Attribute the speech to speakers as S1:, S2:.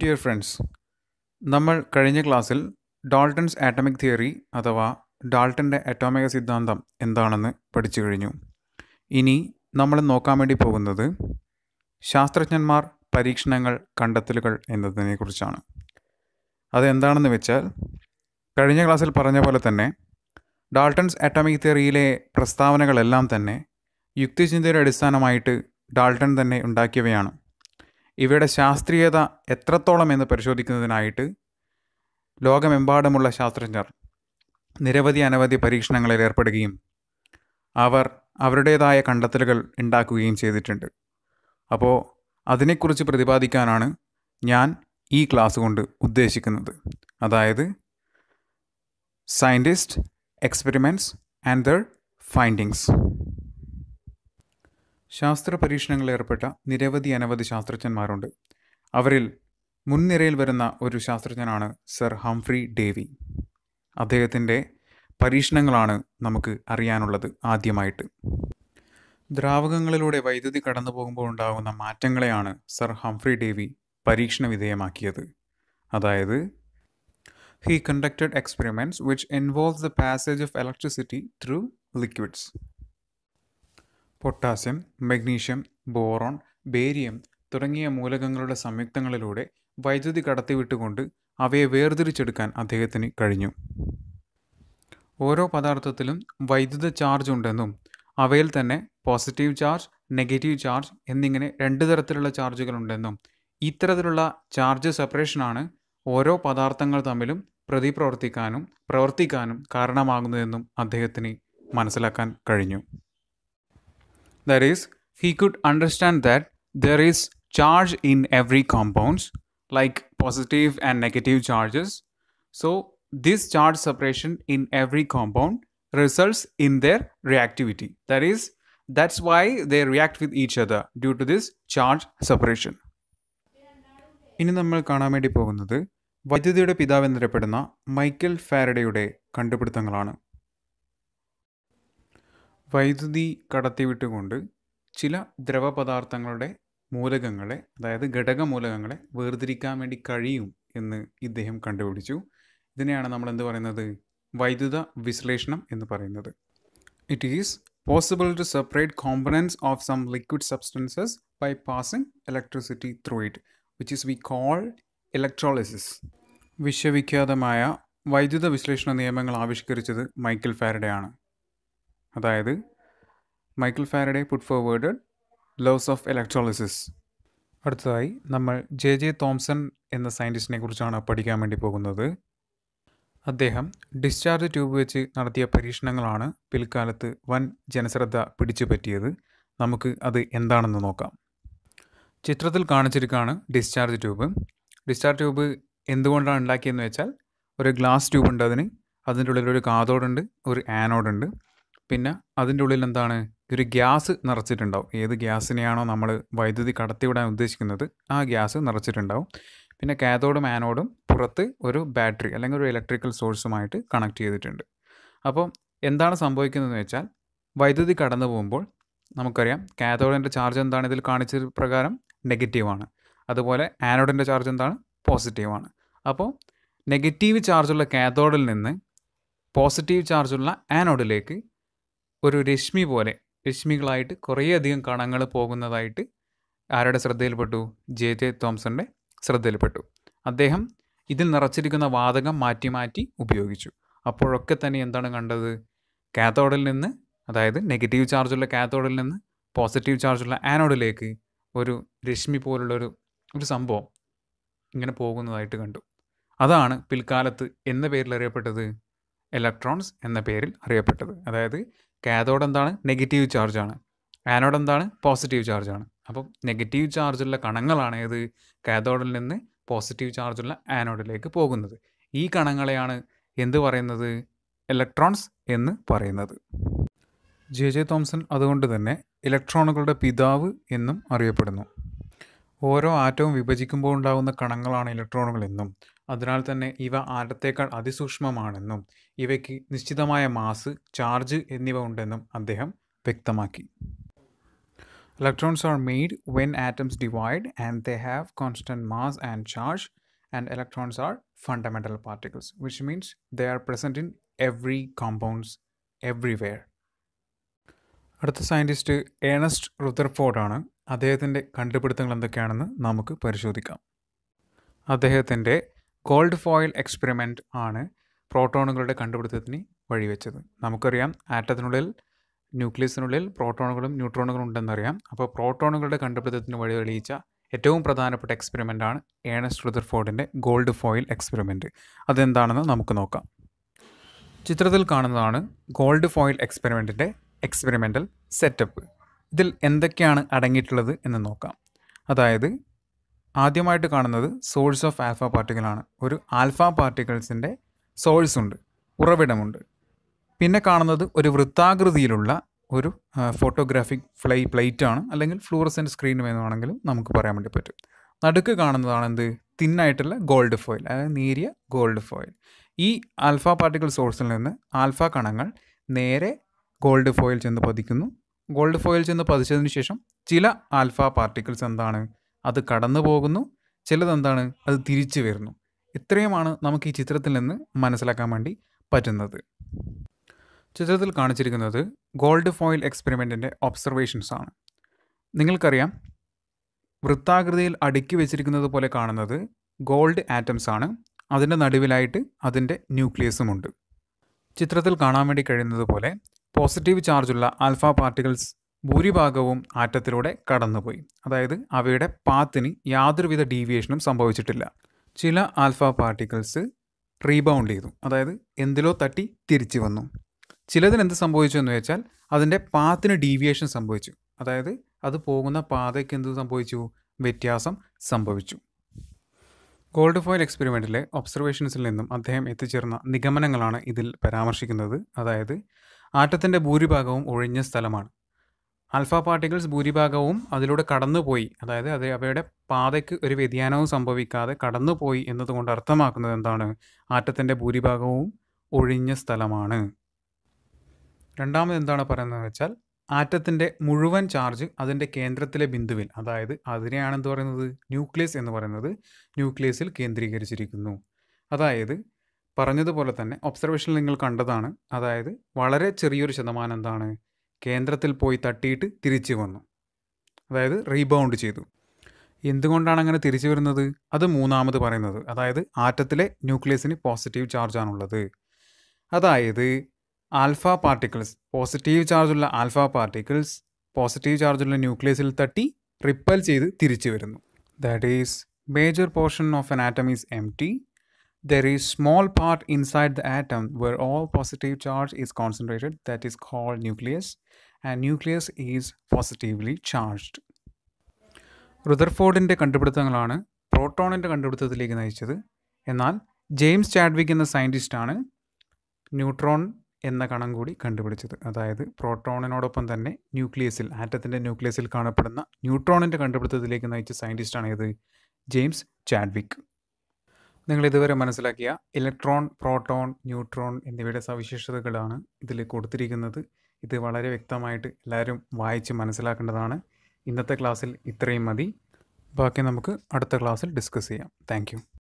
S1: Dear friends നമ്മൾ കഴിഞ്ഞ ക്ലാസ്സിൽ ഡാൾട്ടൺസ് ആറ്റമിക് തിയറി അഥവാ ഡാൾട്ടൻ്റെ അറ്റോമിക സിദ്ധാന്തം എന്താണെന്ന് പഠിച്ചു കഴിഞ്ഞു ഇനി നമ്മൾ നോക്കാൻ വേണ്ടി പോകുന്നത് ശാസ്ത്രജ്ഞന്മാർ പരീക്ഷണങ്ങൾ കണ്ടെത്തലുകൾ എന്നതിനെക്കുറിച്ചാണ് അതെന്താണെന്ന് വെച്ചാൽ കഴിഞ്ഞ ക്ലാസ്സിൽ പറഞ്ഞ പോലെ തന്നെ ഡാൾട്ടൺസ് ആറ്റോമിക് തിയറിയിലെ പ്രസ്താവനകളെല്ലാം തന്നെ യുക്തിചിന്തയുടെ അടിസ്ഥാനമായിട്ട് ഡാൾട്ടൺ തന്നെ ഉണ്ടാക്കിയവയാണ് ഇവയുടെ ശാസ്ത്രീയത എത്രത്തോളം എന്ന് പരിശോധിക്കുന്നതിനായിട്ട് ലോകമെമ്പാടുമുള്ള ശാസ്ത്രജ്ഞർ നിരവധി അനവധി പരീക്ഷണങ്ങളിൽ ഏർപ്പെടുകയും അവർ അവരുടേതായ കണ്ടെത്തലുകൾ ഉണ്ടാക്കുകയും ചെയ്തിട്ടുണ്ട് അപ്പോൾ അതിനെക്കുറിച്ച് പ്രതിപാദിക്കാനാണ് ഞാൻ ഈ ക്ലാസ് കൊണ്ട് ഉദ്ദേശിക്കുന്നത് അതായത് scientist experiments and their findings ശാസ്ത്ര പരീക്ഷണങ്ങളിൽ ഏർപ്പെട്ട നിരവധി അനവധി ശാസ്ത്രജ്ഞന്മാരുണ്ട് അവരിൽ മുൻനിരയിൽ വരുന്ന ഒരു ശാസ്ത്രജ്ഞനാണ് സർ ഹംഫ്രി ഡേവി അദ്ദേഹത്തിൻ്റെ പരീക്ഷണങ്ങളാണ് നമുക്ക് അറിയാനുള്ളത് ആദ്യമായിട്ട് ദ്രാവകങ്ങളിലൂടെ വൈദ്യുതി കടന്നു പോകുമ്പോൾ ഉണ്ടാകുന്ന മാറ്റങ്ങളെയാണ് സർ ഹംഫ്രി ഡേവി പരീക്ഷണ വിധേയമാക്കിയത് അതായത് he conducted experiments which involve the passage of electricity through liquids potassium magnesium boron barium തുടങ്ങിയ മൂലകങ്ങളുടെ സംയുക്തങ്ങളിലൂടെ വൈദ്യുതി കടത്തിവിട്ടുകൊണ്ട് അവയെ വേർതിരിച്ചെടുക്കാൻ അദ്ദേഹത്തിന് കഴിഞ്ഞു ഓരോ പദാർത്ഥത്തിലും വൈദ്യുത ചാർജ് ഉണ്ടെന്നും അവയിൽ തന്നെ പോസിറ്റീവ് ചാർജ് നെഗറ്റീവ് ചാർജ് എന്നിങ്ങനെ രണ്ട് തരത്തിലുള്ള ചാർജുകൾ ഉണ്ടെന്നും ഇത്തരത്തിലുള്ള ചാർജ് സെപ്പറേഷനാണ് ഓരോ പദാർത്ഥങ്ങൾ തമ്മിലും പ്രതിപ്രവർത്തിക്കാനും പ്രവർത്തിക്കാനും കാരണമാകുന്നതെന്നും അദ്ദേഹത്തിന് മനസ്സിലാക്കാൻ കഴിഞ്ഞു That is, he could understand that there is charge in every compounds, like positive and negative charges. So this charge separation in every compound results in their reactivity. That is, that's why they react with each other due to this charge separation. ഇനി നമ്മൾ കാണാൻ വേണ്ടി പോകുന്നത് വൈദ്യുതിയുടെ പിതാവ് എന്നറിയപ്പെടുന്ന Michael ഫാരഡയുടെ കണ്ടുപിടുത്തങ്ങളാണ് വൈദ്യുതി കടത്തിവിട്ടുകൊണ്ട് ചില ദ്രവപദാർത്ഥങ്ങളുടെ മൂലകങ്ങളെ അതായത് ഘടകമൂലകങ്ങളെ വേർതിരിക്കാൻ വേണ്ടി കഴിയും എന്ന് ഇദ്ദേഹം കണ്ടുപിടിച്ചു ഇതിനെയാണ് നമ്മൾ എന്ത് പറയുന്നത് വൈദ്യുത വിശ്ലേഷണം എന്ന് പറയുന്നത് it is possible to separate components of some liquid substances by passing electricity through it which is we call electrolysis വിശ്വവിഖ്യാതമായ വൈദ്യുത വിശ്ലേഷണ നിയമങ്ങൾ ആവിഷ്കരിച്ചത് മൈക്കിൾ ഫാരഡെ ആണ് അതായത് Michael Faraday put forward laws of electrolysis അടുത്തതായി നമ്മൾ ജെ ജെ തോംസൺ എന്ന സയൻറ്റിസ്റ്റിനെ കുറിച്ചാണ് പഠിക്കാൻ വേണ്ടി പോകുന്നത് അദ്ദേഹം ഡിസ്ചാർജ് ട്യൂബ് വെച്ച് നടത്തിയ പരീക്ഷണങ്ങളാണ് പിൽക്കാലത്ത് വൻ ജനശ്രദ്ധ പിടിച്ചു പറ്റിയത് നമുക്ക് അത് എന്താണെന്ന് നോക്കാം ചിത്രത്തിൽ കാണിച്ചിരിക്കുകയാണ് ഡിസ്ചാർജ് ട്യൂബ് ഡിസ്ചാർജ് ട്യൂബ് എന്തുകൊണ്ടാണ് ഉണ്ടാക്കിയതെന്ന് വെച്ചാൽ ഒരു ഗ്ലാസ് ട്യൂബ് ഉണ്ട് അതിന് അതിൻ്റെ ഉള്ളിൽ ഒരു കാതോഡുണ്ട് ഒരു ആനോഡുണ്ട് പിന്നെ അതിൻ്റെ ഉള്ളിൽ എന്താണ് ഒരു ഗ്യാസ് നിറച്ചിട്ടുണ്ടാവും ഏത് ഗ്യാസിനെയാണോ നമ്മൾ വൈദ്യുതി കടത്തിവിടാൻ ഉദ്ദേശിക്കുന്നത് ആ ഗ്യാസ് നിറച്ചിട്ടുണ്ടാവും പിന്നെ കാതോഡും ആനോഡും പുറത്ത് ഒരു ബാറ്ററി അല്ലെങ്കിൽ ഒരു ഇലക്ട്രിക്കൽ സോഴ്സുമായിട്ട് കണക്ട് ചെയ്തിട്ടുണ്ട് അപ്പോൾ എന്താണ് സംഭവിക്കുന്നതെന്ന് വെച്ചാൽ വൈദ്യുതി കടന്നു പോകുമ്പോൾ നമുക്കറിയാം കാതോഡിൻ്റെ ചാർജ് എന്താണ് ഇതിൽ കാണിച്ച പ്രകാരം നെഗറ്റീവാണ് അതുപോലെ ആനോഡിൻ്റെ ചാർജ് എന്താണ് പോസിറ്റീവാണ് അപ്പോൾ നെഗറ്റീവ് ചാർജുള്ള കാതോഡിൽ നിന്ന് പോസിറ്റീവ് ചാർജുള്ള ആനോഡിലേക്ക് ഒരു രശ്മി പോലെ രശ്മികളായിട്ട് കുറേയധികം കണങ്ങൾ പോകുന്നതായിട്ട് ആരുടെ ശ്രദ്ധയിൽപ്പെട്ടു ജെ ജെ തോംസന്റെ ശ്രദ്ധയിൽപ്പെട്ടു അദ്ദേഹം ഇതിൽ നിറച്ചിരിക്കുന്ന വാതകം മാറ്റി മാറ്റി ഉപയോഗിച്ചു അപ്പോഴൊക്കെ തന്നെ എന്താണ് കണ്ടത് കാത്തോഡിൽ നിന്ന് അതായത് നെഗറ്റീവ് ചാർജുള്ള കാത്തോഡിൽ നിന്ന് പോസിറ്റീവ് ചാർജുള്ള ആനോഡിലേക്ക് ഒരു രശ്മി പോലുള്ളൊരു ഒരു സംഭവം ഇങ്ങനെ പോകുന്നതായിട്ട് കണ്ടു അതാണ് പിൽക്കാലത്ത് എന്ന പേരിൽ അറിയപ്പെട്ടത് ഇലക്ട്രോൺസ് എന്ന പേരിൽ അറിയപ്പെട്ടത് അതായത് കാതോഡ് എന്താണ് നെഗറ്റീവ് ചാർജാണ് ആനോഡ് എന്താണ് പോസിറ്റീവ് ചാർജാണ് അപ്പം നെഗറ്റീവ് ചാർജുള്ള കണങ്ങളാണ് ഏത് കാതോഡിൽ നിന്ന് പോസിറ്റീവ് ചാർജുള്ള ആനോഡിലേക്ക് പോകുന്നത് ഈ കണങ്ങളെയാണ് എന്ത് പറയുന്നത് ഇലക്ട്രോൺസ് എന്ന് പറയുന്നത് ജെ ജെ തോംസൺ അതുകൊണ്ട് തന്നെ ഇലക്ട്രോണുകളുടെ പിതാവ് എന്നും അറിയപ്പെടുന്നു ഓരോ ആറ്റവും വിഭജിക്കുമ്പോൾ ഉണ്ടാകുന്ന കണങ്ങളാണ് ഇലക്ട്രോണുകൾ എന്നും അതിനാൽ തന്നെ ഇവ ആഴത്തേക്കാൾ അതിസൂക്ഷ്മമാണെന്നും ഇവയ്ക്ക് നിശ്ചിതമായ മാസ് ചാർജ് എന്നിവ ഉണ്ടെന്നും അദ്ദേഹം വ്യക്തമാക്കി electrons are made when atoms divide and they have constant mass and charge and electrons are fundamental particles which means they are present in every compounds everywhere അടുത്ത സയൻറ്റിസ്റ്റ് ഏണസ്റ്റ് റുദർഫോർഡാണ് അദ്ദേഹത്തിൻ്റെ കണ്ടുപിടുത്തങ്ങൾ എന്തൊക്കെയാണെന്ന് നമുക്ക് പരിശോധിക്കാം അദ്ദേഹത്തിൻ്റെ കോൾഡ് ഫോയിൽ എക്സ്പെരിമെൻറ്റ് ആണ് പ്രോട്ടോണുകളുടെ കണ്ടുപിടുത്തത്തിന് വഴിവെച്ചത് നമുക്കറിയാം ആറ്റത്തിനുള്ളിൽ ന്യൂക്ലിയസിനുള്ളിൽ പ്രോട്ടോണുകളും ന്യൂട്രോണുകളും ഉണ്ടെന്നറിയാം അപ്പോൾ പ്രോട്ടോണുകളുടെ കണ്ടുപിടുത്തത്തിന് വഴി തെളിയിച്ച ഏറ്റവും പ്രധാനപ്പെട്ട എക്സ്പെരിമെൻ്റ് ആണ് ഏണസ്റ്റ് റുദർഫോർഡിൻ്റെ ഗോൾഡ് ഫോയിൽ എക്സ്പെരിമെൻറ്റ് അതെന്താണെന്ന് നമുക്ക് നോക്കാം ചിത്രത്തിൽ കാണുന്നതാണ് ഗോൾഡ് ഫോയിൽ എക്സ്പെരിമെൻറ്റിൻ്റെ എക്സ്പെരിമെൻ്റൽ സെറ്റപ്പ് ഇതിൽ എന്തൊക്കെയാണ് അടങ്ങിയിട്ടുള്ളത് എന്ന് നോക്കാം അതായത് ആദ്യമായിട്ട് കാണുന്നത് സോഴ്സ് ഓഫ് ആൽഫ പാർട്ടിക്കിളാണ് ഒരു ആൽഫ പാർട്ടിക്കിൾസിൻ്റെ സോഴ്സ് ഉണ്ട് ഉറവിടമുണ്ട് പിന്നെ കാണുന്നത് ഒരു വൃത്താകൃതിയിലുള്ള ഒരു ഫോട്ടോഗ്രാഫിക് ഫ്ലൈ പ്ലേറ്റ് ആണ് അല്ലെങ്കിൽ ഫ്ലൂറസെൻ്റ് സ്ക്രീൻ എന്ന് വേണമെങ്കിലും നമുക്ക് പറയാൻ വേണ്ടി പറ്റും നടുക്ക് കാണുന്നതാണ് എന്ത് തിന്നായിട്ടുള്ള ഗോൾഡ് ഫോയിൽ അതായത് നേരിയ ഗോൾഡ് ഫോയിൽ ഈ ആൽഫ പാർട്ടിക്കിൾ സോഴ്സിൽ നിന്ന് ആൽഫ കണങ്ങൾ നേരെ ഗോൾഡ് ഫോയിൽ ചെന്ന് പതിക്കുന്നു ഗോൾഡ് ഫോയിൽ ചെന്ന് പതിച്ചതിന് ശേഷം ചില ആൽഫ പാർട്ടിക്കിൾസ് എന്താണ് അത് കടന്നു പോകുന്നു ചിലതെന്താണ് അത് തിരിച്ചു വരുന്നു ഇത്രയുമാണ് നമുക്ക് ഈ ചിത്രത്തിൽ നിന്ന് മനസ്സിലാക്കാൻ വേണ്ടി പറ്റുന്നത് ചിത്രത്തിൽ കാണിച്ചിരിക്കുന്നത് ഗോൾഡ് ഫോയിൽ എക്സ്പെരിമെൻറ്റിൻ്റെ ഒബ്സർവേഷൻസ് ആണ് നിങ്ങൾക്കറിയാം വൃത്താകൃതിയിൽ അടുക്കി വെച്ചിരിക്കുന്നത് പോലെ കാണുന്നത് ഗോൾഡ് ആറ്റംസ് ആണ് അതിൻ്റെ നടുവിലായിട്ട് അതിൻ്റെ ന്യൂക്ലിയസുമുണ്ട് ചിത്രത്തിൽ കാണാൻ വേണ്ടി കഴിയുന്നത് പോലെ പോസിറ്റീവ് ചാർജുള്ള ആൽഫ പാർട്ടിക്കിൾസ് ഭൂരിഭാഗവും ആറ്റത്തിലൂടെ കടന്നുപോയി അതായത് അവയുടെ പാത്തിന് യാതൊരുവിധ ഡീവിയേഷനും സംഭവിച്ചിട്ടില്ല ചില ആൽഫ പാർട്ടിക്കിൾസ് റീബൗണ്ട് ചെയ്തു അതായത് എന്തിലോ തട്ടി തിരിച്ചു വന്നു ചിലതിന് എന്ത് സംഭവിച്ചു എന്ന് വെച്ചാൽ അതിൻ്റെ പാത്തിന് ഡീവിയേഷൻ സംഭവിച്ചു അതായത് അത് പോകുന്ന പാതയ്ക്ക് എന്ത് സംഭവിച്ചു വ്യത്യാസം സംഭവിച്ചു ഗോൾഡ് ഫോയിൽ എക്സ്പെരിമെൻറ്റിലെ ഒബ്സർവേഷൻസിൽ നിന്നും അദ്ദേഹം എത്തിച്ചേർന്ന നിഗമനങ്ങളാണ് ഇതിൽ പരാമർശിക്കുന്നത് അതായത് ആറ്റത്തിൻ്റെ ഭൂരിഭാഗവും ഒഴിഞ്ഞ സ്ഥലമാണ് ആൽഫ പാർട്ടിക്കിൾസ് ഭൂരിഭാഗവും അതിലൂടെ കടന്നുപോയി അതായത് അത് അവയുടെ പാതയ്ക്ക് ഒരു വ്യതിയാനവും സംഭവിക്കാതെ കടന്നുപോയി എന്നതുകൊണ്ട് അർത്ഥമാക്കുന്നത് എന്താണ് ആറ്റത്തിൻ്റെ ഭൂരിഭാഗവും ഒഴിഞ്ഞ സ്ഥലമാണ് രണ്ടാമത് എന്താണ് പറയുന്നത് വെച്ചാൽ ആറ്റത്തിൻ്റെ മുഴുവൻ ചാർജ് അതിൻ്റെ കേന്ദ്രത്തിലെ ബിന്ദുവിൽ അതായത് അതിനെയാണ് എന്ത് പറയുന്നത് ന്യൂക്ലിയസ് എന്ന് പറയുന്നത് ന്യൂക്ലിയസിൽ കേന്ദ്രീകരിച്ചിരിക്കുന്നു അതായത് പറഞ്ഞതുപോലെ തന്നെ ഒബ്സർവേഷനിൽ നിങ്ങൾ കണ്ടതാണ് അതായത് വളരെ ചെറിയൊരു ശതമാനം എന്താണ് കേന്ദ്രത്തിൽ പോയി തട്ടിയിട്ട് തിരിച്ചു വന്നു അതായത് റീബൗണ്ട് ചെയ്തു എന്തുകൊണ്ടാണ് അങ്ങനെ തിരിച്ചു വരുന്നത് അത് മൂന്നാമത് പറയുന്നത് അതായത് ആറ്റത്തിലെ ന്യൂക്ലിയസിന് പോസിറ്റീവ് ചാർജാണുള്ളത് അതായത് ആൽഫ പാർട്ടിക്കിൾസ് പോസിറ്റീവ് ചാർജുള്ള ആൽഫ പാർട്ടിക്കിൾസ് പോസിറ്റീവ് ചാർജുള്ള ന്യൂക്ലിയസിൽ തട്ടി റിപ്പൽ ചെയ്ത് തിരിച്ചു വരുന്നു that is major portion of an atom is empty there is small part inside the atom where all positive charge is concentrated that is called nucleus and nucleus is positively charged റുദർഫോർഡിൻ്റെ കണ്ടുപിടുത്തങ്ങളാണ് പ്രോട്ടോണിൻ്റെ കണ്ടുപിടുത്തത്തിലേക്ക് നയിച്ചത് എന്നാൽ James Chadwick എന്ന സയൻറ്റിസ്റ്റാണ് neutron എന്ന കണം കൂടി കണ്ടുപിടിച്ചത് അതായത് പ്രോട്ടോണിനോടൊപ്പം തന്നെ ന്യൂക്ലിയസിൽ ആറ്റത്തിൻ്റെ ന്യൂക്ലിയസിൽ കാണപ്പെടുന്ന ന്യൂട്രോണിൻ്റെ കണ്ടുപിടുത്തത്തിലേക്ക് നയിച്ച സയൻറ്റിസ്റ്റാണ് ഏത് ജെയിംസ് ചാഡ്വിക് നിങ്ങൾ ഇതുവരെ മനസ്സിലാക്കിയ ഇലക്ട്രോൺ പ്രോട്ടോൺ ന്യൂട്രോൺ എന്നിവയുടെ സവിശേഷതകളാണ് ഇതിൽ കൊടുത്തിരിക്കുന്നത് ഇത് വളരെ വ്യക്തമായിട്ട് എല്ലാവരും വായിച്ച് മനസ്സിലാക്കേണ്ടതാണ് ഇന്നത്തെ ക്ലാസ്സിൽ ഇത്രയും മതി ബാക്കി നമുക്ക് അടുത്ത ക്ലാസ്സിൽ ഡിസ്കസ് ചെയ്യാം താങ്ക്